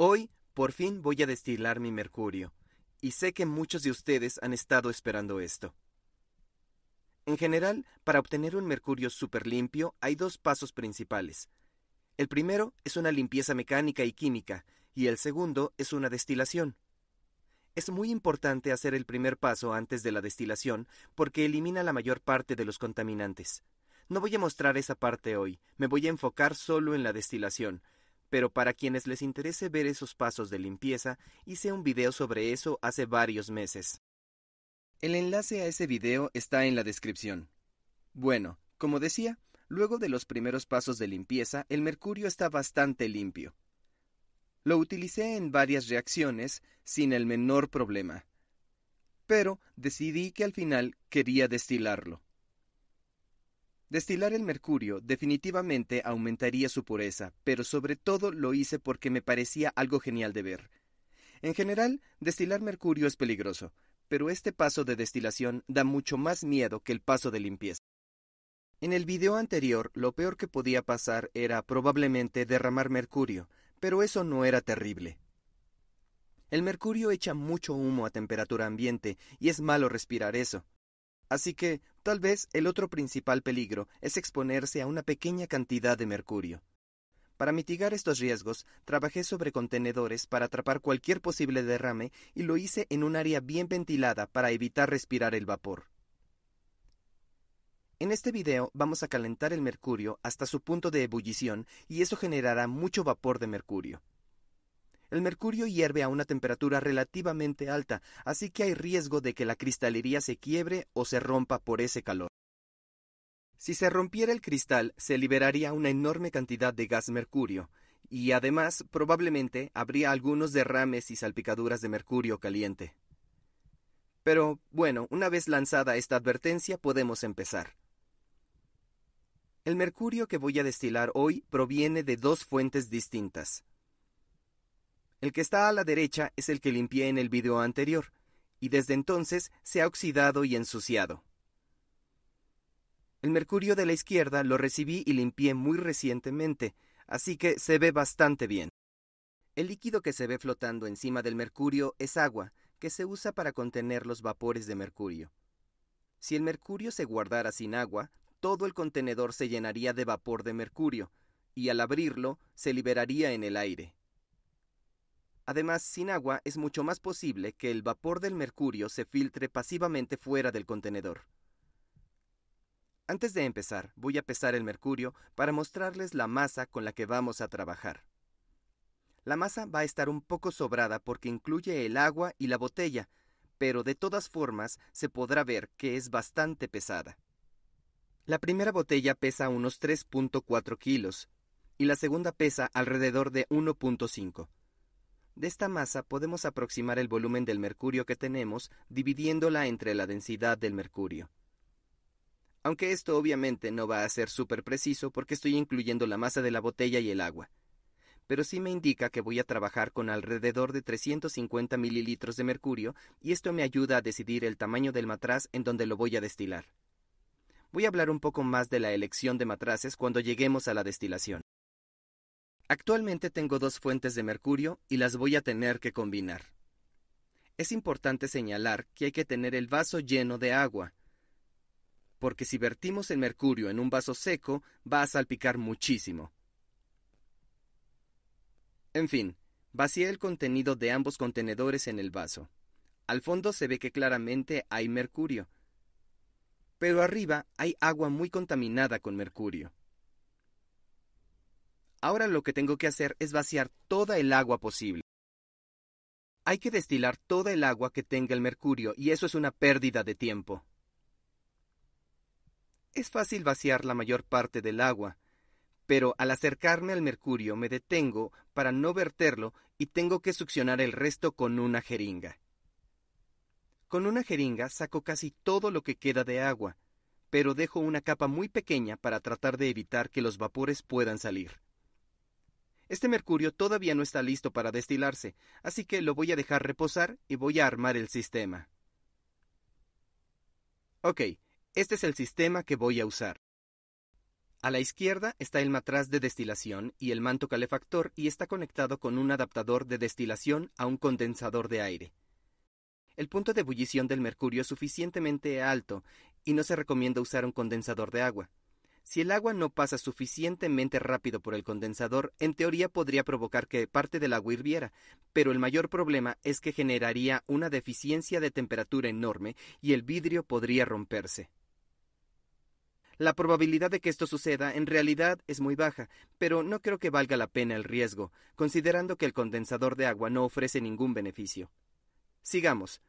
Hoy, por fin, voy a destilar mi mercurio, y sé que muchos de ustedes han estado esperando esto. En general, para obtener un mercurio súper limpio hay dos pasos principales. El primero es una limpieza mecánica y química, y el segundo es una destilación. Es muy importante hacer el primer paso antes de la destilación porque elimina la mayor parte de los contaminantes. No voy a mostrar esa parte hoy, me voy a enfocar solo en la destilación, pero para quienes les interese ver esos pasos de limpieza, hice un video sobre eso hace varios meses. El enlace a ese video está en la descripción. Bueno, como decía, luego de los primeros pasos de limpieza, el mercurio está bastante limpio. Lo utilicé en varias reacciones sin el menor problema. Pero decidí que al final quería destilarlo. Destilar el mercurio definitivamente aumentaría su pureza, pero sobre todo lo hice porque me parecía algo genial de ver. En general, destilar mercurio es peligroso, pero este paso de destilación da mucho más miedo que el paso de limpieza. En el video anterior, lo peor que podía pasar era probablemente derramar mercurio, pero eso no era terrible. El mercurio echa mucho humo a temperatura ambiente y es malo respirar eso. Así que Tal vez el otro principal peligro es exponerse a una pequeña cantidad de mercurio. Para mitigar estos riesgos, trabajé sobre contenedores para atrapar cualquier posible derrame y lo hice en un área bien ventilada para evitar respirar el vapor. En este video vamos a calentar el mercurio hasta su punto de ebullición y eso generará mucho vapor de mercurio. El mercurio hierve a una temperatura relativamente alta, así que hay riesgo de que la cristalería se quiebre o se rompa por ese calor. Si se rompiera el cristal, se liberaría una enorme cantidad de gas mercurio, y además probablemente habría algunos derrames y salpicaduras de mercurio caliente. Pero bueno, una vez lanzada esta advertencia podemos empezar. El mercurio que voy a destilar hoy proviene de dos fuentes distintas. El que está a la derecha es el que limpié en el video anterior, y desde entonces se ha oxidado y ensuciado. El mercurio de la izquierda lo recibí y limpié muy recientemente, así que se ve bastante bien. El líquido que se ve flotando encima del mercurio es agua, que se usa para contener los vapores de mercurio. Si el mercurio se guardara sin agua, todo el contenedor se llenaría de vapor de mercurio, y al abrirlo se liberaría en el aire. Además, sin agua es mucho más posible que el vapor del mercurio se filtre pasivamente fuera del contenedor. Antes de empezar, voy a pesar el mercurio para mostrarles la masa con la que vamos a trabajar. La masa va a estar un poco sobrada porque incluye el agua y la botella, pero de todas formas se podrá ver que es bastante pesada. La primera botella pesa unos 3.4 kilos y la segunda pesa alrededor de 1.5. De esta masa podemos aproximar el volumen del mercurio que tenemos dividiéndola entre la densidad del mercurio. Aunque esto obviamente no va a ser súper preciso porque estoy incluyendo la masa de la botella y el agua. Pero sí me indica que voy a trabajar con alrededor de 350 mililitros de mercurio y esto me ayuda a decidir el tamaño del matraz en donde lo voy a destilar. Voy a hablar un poco más de la elección de matraces cuando lleguemos a la destilación. Actualmente tengo dos fuentes de mercurio y las voy a tener que combinar. Es importante señalar que hay que tener el vaso lleno de agua, porque si vertimos el mercurio en un vaso seco va a salpicar muchísimo. En fin, vacié el contenido de ambos contenedores en el vaso. Al fondo se ve que claramente hay mercurio, pero arriba hay agua muy contaminada con mercurio. Ahora lo que tengo que hacer es vaciar toda el agua posible. Hay que destilar toda el agua que tenga el mercurio y eso es una pérdida de tiempo. Es fácil vaciar la mayor parte del agua, pero al acercarme al mercurio me detengo para no verterlo y tengo que succionar el resto con una jeringa. Con una jeringa saco casi todo lo que queda de agua, pero dejo una capa muy pequeña para tratar de evitar que los vapores puedan salir. Este mercurio todavía no está listo para destilarse, así que lo voy a dejar reposar y voy a armar el sistema. Ok, este es el sistema que voy a usar. A la izquierda está el matraz de destilación y el manto calefactor y está conectado con un adaptador de destilación a un condensador de aire. El punto de ebullición del mercurio es suficientemente alto y no se recomienda usar un condensador de agua. Si el agua no pasa suficientemente rápido por el condensador, en teoría podría provocar que parte del agua hirviera, pero el mayor problema es que generaría una deficiencia de temperatura enorme y el vidrio podría romperse. La probabilidad de que esto suceda en realidad es muy baja, pero no creo que valga la pena el riesgo, considerando que el condensador de agua no ofrece ningún beneficio. Sigamos.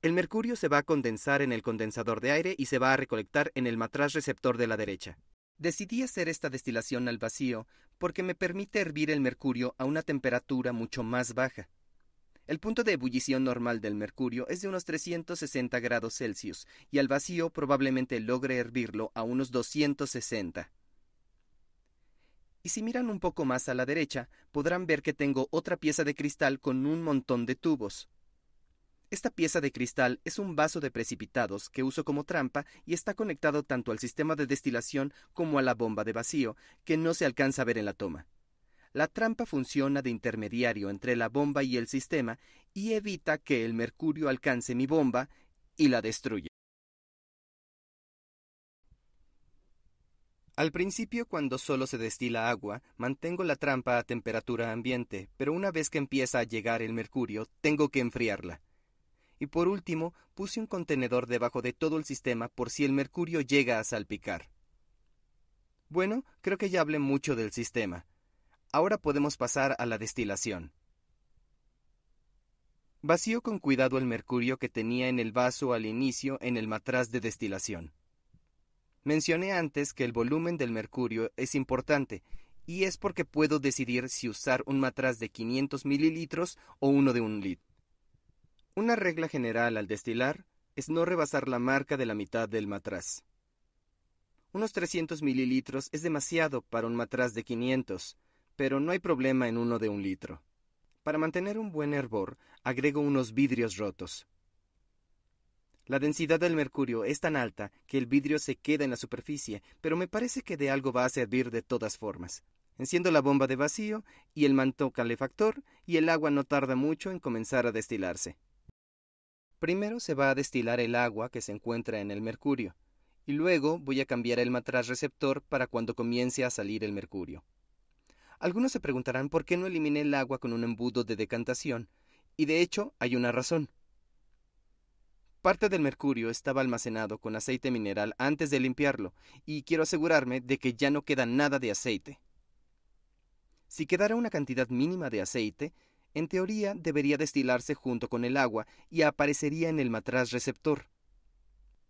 El mercurio se va a condensar en el condensador de aire y se va a recolectar en el matraz receptor de la derecha. Decidí hacer esta destilación al vacío porque me permite hervir el mercurio a una temperatura mucho más baja. El punto de ebullición normal del mercurio es de unos 360 grados Celsius y al vacío probablemente logre hervirlo a unos 260. Y si miran un poco más a la derecha, podrán ver que tengo otra pieza de cristal con un montón de tubos. Esta pieza de cristal es un vaso de precipitados que uso como trampa y está conectado tanto al sistema de destilación como a la bomba de vacío, que no se alcanza a ver en la toma. La trampa funciona de intermediario entre la bomba y el sistema y evita que el mercurio alcance mi bomba y la destruya. Al principio, cuando solo se destila agua, mantengo la trampa a temperatura ambiente, pero una vez que empieza a llegar el mercurio, tengo que enfriarla y por último puse un contenedor debajo de todo el sistema por si el mercurio llega a salpicar. Bueno, creo que ya hablé mucho del sistema. Ahora podemos pasar a la destilación. Vacío con cuidado el mercurio que tenía en el vaso al inicio en el matraz de destilación. Mencioné antes que el volumen del mercurio es importante, y es porque puedo decidir si usar un matraz de 500 mililitros o uno de un litro. Una regla general al destilar es no rebasar la marca de la mitad del matraz. Unos 300 mililitros es demasiado para un matraz de 500, pero no hay problema en uno de un litro. Para mantener un buen hervor, agrego unos vidrios rotos. La densidad del mercurio es tan alta que el vidrio se queda en la superficie, pero me parece que de algo va a servir de todas formas. Enciendo la bomba de vacío y el manto calefactor, y el agua no tarda mucho en comenzar a destilarse. Primero se va a destilar el agua que se encuentra en el mercurio, y luego voy a cambiar el matraz receptor para cuando comience a salir el mercurio. Algunos se preguntarán por qué no eliminé el agua con un embudo de decantación, y de hecho hay una razón. Parte del mercurio estaba almacenado con aceite mineral antes de limpiarlo, y quiero asegurarme de que ya no queda nada de aceite. Si quedara una cantidad mínima de aceite, en teoría debería destilarse junto con el agua y aparecería en el matraz receptor.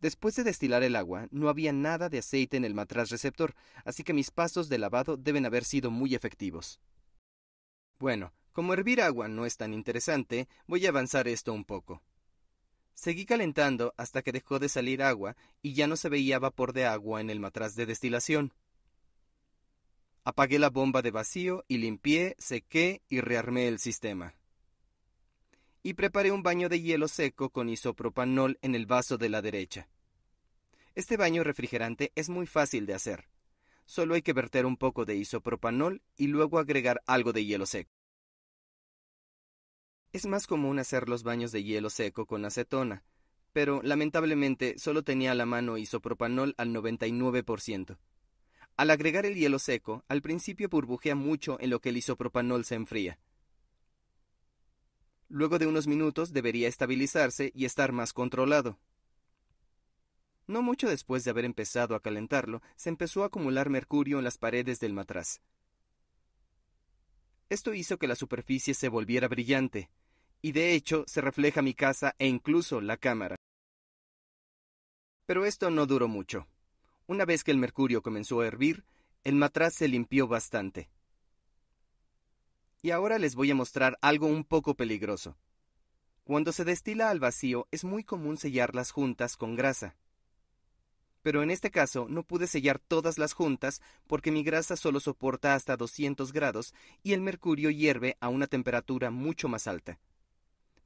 Después de destilar el agua, no había nada de aceite en el matraz receptor, así que mis pasos de lavado deben haber sido muy efectivos. Bueno, como hervir agua no es tan interesante, voy a avanzar esto un poco. Seguí calentando hasta que dejó de salir agua y ya no se veía vapor de agua en el matraz de destilación. Apagué la bomba de vacío y limpié, sequé y rearmé el sistema. Y preparé un baño de hielo seco con isopropanol en el vaso de la derecha. Este baño refrigerante es muy fácil de hacer. Solo hay que verter un poco de isopropanol y luego agregar algo de hielo seco. Es más común hacer los baños de hielo seco con acetona, pero lamentablemente solo tenía a la mano isopropanol al 99%. Al agregar el hielo seco, al principio burbujea mucho en lo que el isopropanol se enfría. Luego de unos minutos debería estabilizarse y estar más controlado. No mucho después de haber empezado a calentarlo, se empezó a acumular mercurio en las paredes del matraz. Esto hizo que la superficie se volviera brillante, y de hecho se refleja mi casa e incluso la cámara. Pero esto no duró mucho. Una vez que el mercurio comenzó a hervir, el matraz se limpió bastante. Y ahora les voy a mostrar algo un poco peligroso. Cuando se destila al vacío es muy común sellar las juntas con grasa. Pero en este caso no pude sellar todas las juntas porque mi grasa solo soporta hasta 200 grados y el mercurio hierve a una temperatura mucho más alta.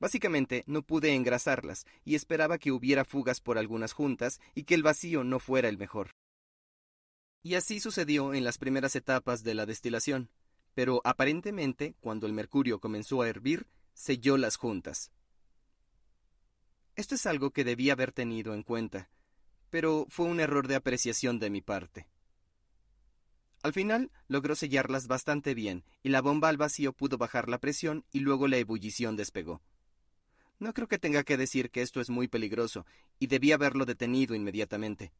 Básicamente no pude engrasarlas y esperaba que hubiera fugas por algunas juntas y que el vacío no fuera el mejor. Y así sucedió en las primeras etapas de la destilación, pero aparentemente cuando el mercurio comenzó a hervir, selló las juntas. Esto es algo que debía haber tenido en cuenta, pero fue un error de apreciación de mi parte. Al final logró sellarlas bastante bien, y la bomba al vacío pudo bajar la presión y luego la ebullición despegó. No creo que tenga que decir que esto es muy peligroso, y debí haberlo detenido inmediatamente.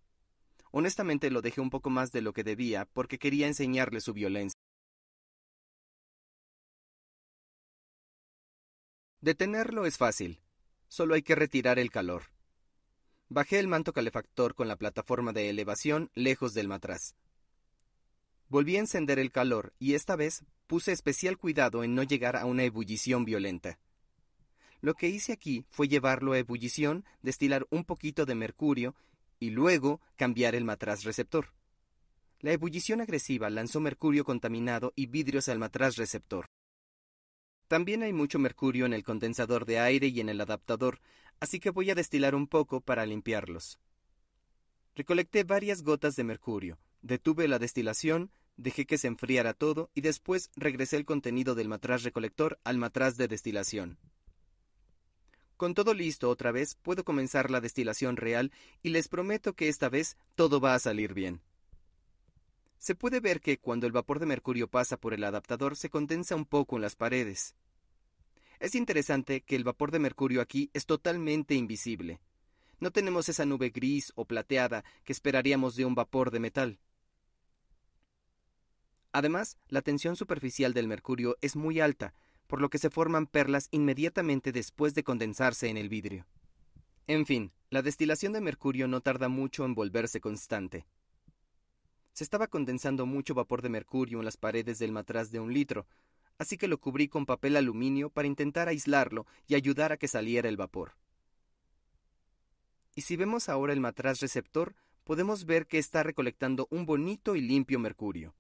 Honestamente lo dejé un poco más de lo que debía porque quería enseñarle su violencia. Detenerlo es fácil. Solo hay que retirar el calor. Bajé el manto calefactor con la plataforma de elevación lejos del matraz. Volví a encender el calor y esta vez puse especial cuidado en no llegar a una ebullición violenta. Lo que hice aquí fue llevarlo a ebullición, destilar un poquito de mercurio y luego cambiar el matraz receptor. La ebullición agresiva lanzó mercurio contaminado y vidrios al matraz receptor. También hay mucho mercurio en el condensador de aire y en el adaptador, así que voy a destilar un poco para limpiarlos. Recolecté varias gotas de mercurio, detuve la destilación, dejé que se enfriara todo y después regresé el contenido del matraz recolector al matraz de destilación. Con todo listo otra vez, puedo comenzar la destilación real y les prometo que esta vez todo va a salir bien. Se puede ver que cuando el vapor de mercurio pasa por el adaptador se condensa un poco en las paredes. Es interesante que el vapor de mercurio aquí es totalmente invisible. No tenemos esa nube gris o plateada que esperaríamos de un vapor de metal. Además, la tensión superficial del mercurio es muy alta, por lo que se forman perlas inmediatamente después de condensarse en el vidrio. En fin, la destilación de mercurio no tarda mucho en volverse constante. Se estaba condensando mucho vapor de mercurio en las paredes del matraz de un litro, así que lo cubrí con papel aluminio para intentar aislarlo y ayudar a que saliera el vapor. Y si vemos ahora el matraz receptor, podemos ver que está recolectando un bonito y limpio mercurio.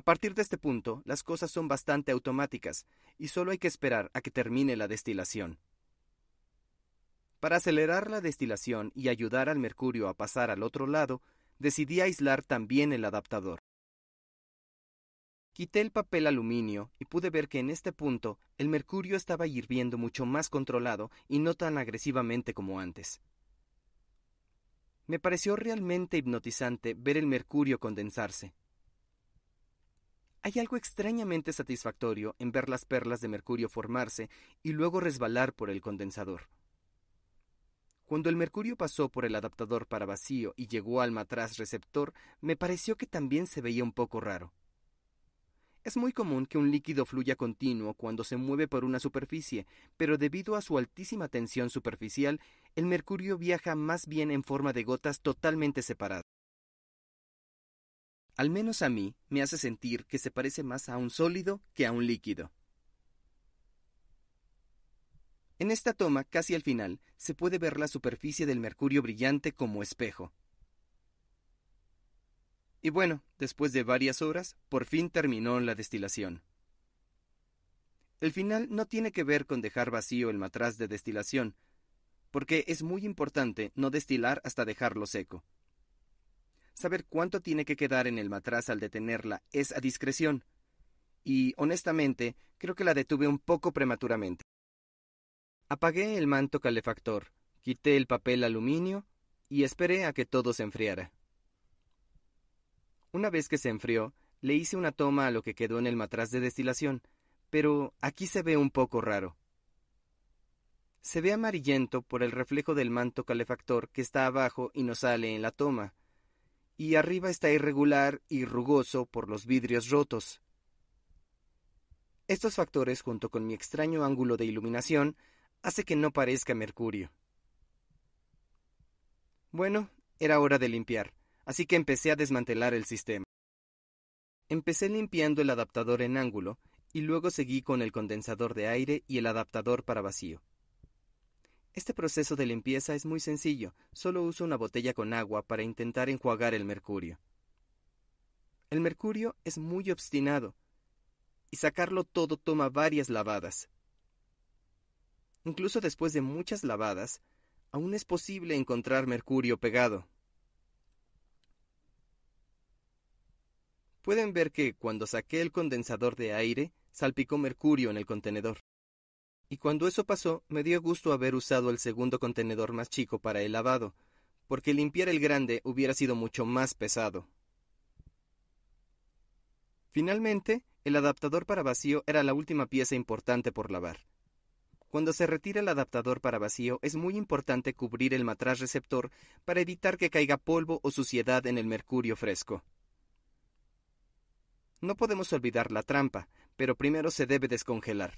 A partir de este punto, las cosas son bastante automáticas y solo hay que esperar a que termine la destilación. Para acelerar la destilación y ayudar al mercurio a pasar al otro lado, decidí aislar también el adaptador. Quité el papel aluminio y pude ver que en este punto el mercurio estaba hirviendo mucho más controlado y no tan agresivamente como antes. Me pareció realmente hipnotizante ver el mercurio condensarse. Hay algo extrañamente satisfactorio en ver las perlas de mercurio formarse y luego resbalar por el condensador. Cuando el mercurio pasó por el adaptador para vacío y llegó al matraz receptor, me pareció que también se veía un poco raro. Es muy común que un líquido fluya continuo cuando se mueve por una superficie, pero debido a su altísima tensión superficial, el mercurio viaja más bien en forma de gotas totalmente separadas al menos a mí, me hace sentir que se parece más a un sólido que a un líquido. En esta toma, casi al final, se puede ver la superficie del mercurio brillante como espejo. Y bueno, después de varias horas, por fin terminó la destilación. El final no tiene que ver con dejar vacío el matraz de destilación, porque es muy importante no destilar hasta dejarlo seco. Saber cuánto tiene que quedar en el matraz al detenerla es a discreción. Y, honestamente, creo que la detuve un poco prematuramente. Apagué el manto calefactor, quité el papel aluminio y esperé a que todo se enfriara. Una vez que se enfrió, le hice una toma a lo que quedó en el matraz de destilación, pero aquí se ve un poco raro. Se ve amarillento por el reflejo del manto calefactor que está abajo y no sale en la toma, y arriba está irregular y rugoso por los vidrios rotos. Estos factores, junto con mi extraño ángulo de iluminación, hace que no parezca mercurio. Bueno, era hora de limpiar, así que empecé a desmantelar el sistema. Empecé limpiando el adaptador en ángulo y luego seguí con el condensador de aire y el adaptador para vacío. Este proceso de limpieza es muy sencillo, solo uso una botella con agua para intentar enjuagar el mercurio. El mercurio es muy obstinado, y sacarlo todo toma varias lavadas. Incluso después de muchas lavadas, aún es posible encontrar mercurio pegado. Pueden ver que cuando saqué el condensador de aire, salpicó mercurio en el contenedor y cuando eso pasó me dio gusto haber usado el segundo contenedor más chico para el lavado, porque limpiar el grande hubiera sido mucho más pesado. Finalmente, el adaptador para vacío era la última pieza importante por lavar. Cuando se retira el adaptador para vacío es muy importante cubrir el matraz receptor para evitar que caiga polvo o suciedad en el mercurio fresco. No podemos olvidar la trampa, pero primero se debe descongelar.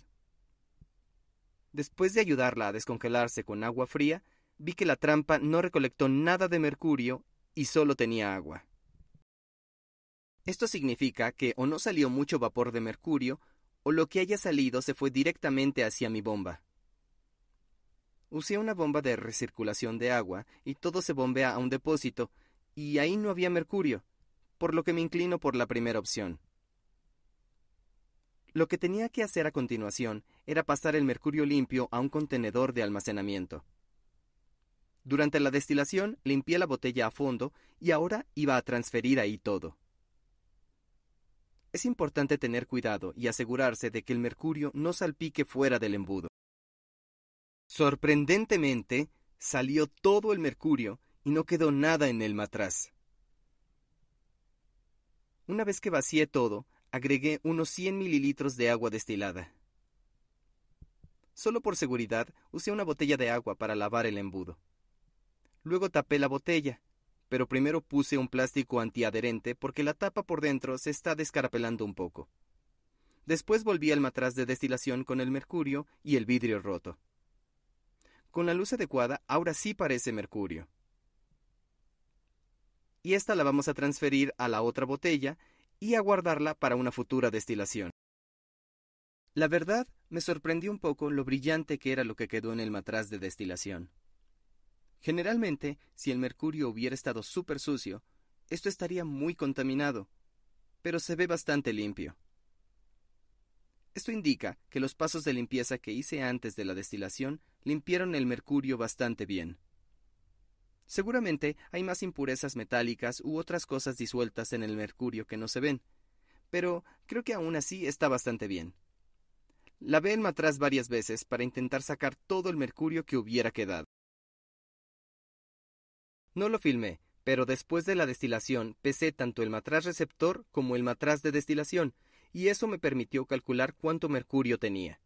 Después de ayudarla a descongelarse con agua fría, vi que la trampa no recolectó nada de mercurio y solo tenía agua. Esto significa que o no salió mucho vapor de mercurio, o lo que haya salido se fue directamente hacia mi bomba. Usé una bomba de recirculación de agua y todo se bombea a un depósito, y ahí no había mercurio, por lo que me inclino por la primera opción. Lo que tenía que hacer a continuación era pasar el mercurio limpio a un contenedor de almacenamiento. Durante la destilación limpié la botella a fondo y ahora iba a transferir ahí todo. Es importante tener cuidado y asegurarse de que el mercurio no salpique fuera del embudo. Sorprendentemente, salió todo el mercurio y no quedó nada en el matraz. Una vez que vacié todo, agregué unos 100 mililitros de agua destilada. Solo por seguridad, usé una botella de agua para lavar el embudo. Luego tapé la botella, pero primero puse un plástico antiadherente porque la tapa por dentro se está descarapelando un poco. Después volví al matraz de destilación con el mercurio y el vidrio roto. Con la luz adecuada, ahora sí parece mercurio. Y esta la vamos a transferir a la otra botella y a guardarla para una futura destilación. La verdad, me sorprendió un poco lo brillante que era lo que quedó en el matraz de destilación. Generalmente, si el mercurio hubiera estado súper sucio, esto estaría muy contaminado, pero se ve bastante limpio. Esto indica que los pasos de limpieza que hice antes de la destilación limpiaron el mercurio bastante bien. Seguramente hay más impurezas metálicas u otras cosas disueltas en el mercurio que no se ven, pero creo que aún así está bastante bien. Lavé el matraz varias veces para intentar sacar todo el mercurio que hubiera quedado. No lo filmé, pero después de la destilación pesé tanto el matraz receptor como el matraz de destilación, y eso me permitió calcular cuánto mercurio tenía.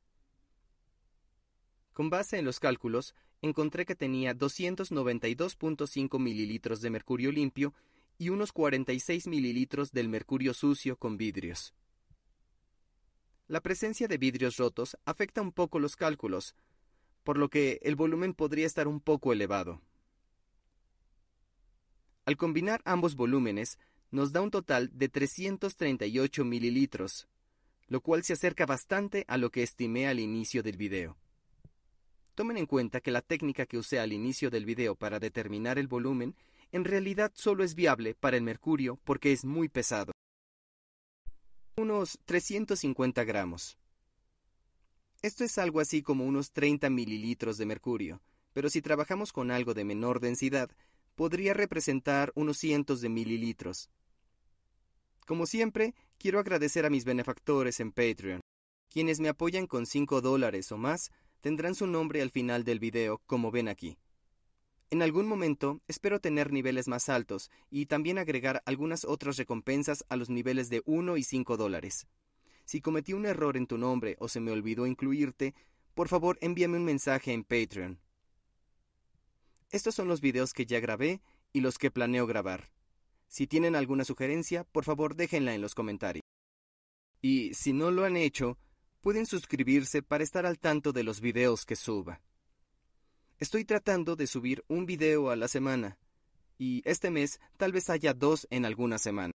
Con base en los cálculos, encontré que tenía 292.5 mililitros de mercurio limpio y unos 46 mililitros del mercurio sucio con vidrios. La presencia de vidrios rotos afecta un poco los cálculos, por lo que el volumen podría estar un poco elevado. Al combinar ambos volúmenes, nos da un total de 338 mililitros, lo cual se acerca bastante a lo que estimé al inicio del video. Tomen en cuenta que la técnica que usé al inicio del video para determinar el volumen en realidad solo es viable para el mercurio porque es muy pesado. Unos 350 gramos. Esto es algo así como unos 30 mililitros de mercurio, pero si trabajamos con algo de menor densidad, podría representar unos cientos de mililitros. Como siempre, quiero agradecer a mis benefactores en Patreon, quienes me apoyan con 5 dólares o más tendrán su nombre al final del video, como ven aquí. En algún momento espero tener niveles más altos y también agregar algunas otras recompensas a los niveles de 1 y 5 dólares. Si cometí un error en tu nombre o se me olvidó incluirte, por favor envíame un mensaje en Patreon. Estos son los videos que ya grabé y los que planeo grabar. Si tienen alguna sugerencia, por favor déjenla en los comentarios. Y si no lo han hecho, pueden suscribirse para estar al tanto de los videos que suba. Estoy tratando de subir un video a la semana, y este mes tal vez haya dos en alguna semana.